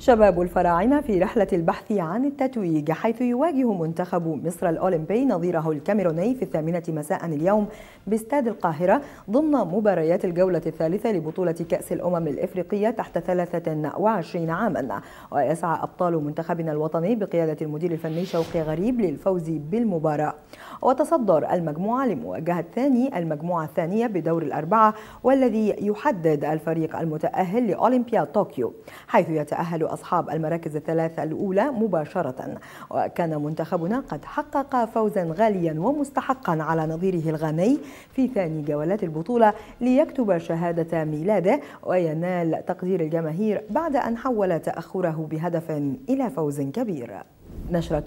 شباب الفراعنة في رحلة البحث عن التتويج حيث يواجه منتخب مصر الأولمبي نظيره الكاميروني في الثامنة مساء اليوم باستاد القاهرة ضمن مباريات الجولة الثالثة لبطولة كأس الأمم الإفريقية تحت 23 عاما ويسعى أبطال منتخبنا الوطني بقيادة المدير الفني شوقي غريب للفوز بالمباراة وتصدر المجموعة لمواجهة ثاني المجموعة الثانية بدور الأربعة والذي يحدد الفريق المتأهل لأولمبياد طوكيو حيث يتأهل أصحاب المراكز الثلاثة الأولى مباشرة وكان منتخبنا قد حقق فوزا غاليا ومستحقا على نظيره الغاني في ثاني جولات البطولة ليكتب شهادة ميلاده وينال تقدير الجماهير بعد أن حول تأخره بهدف إلى فوز كبير نشرة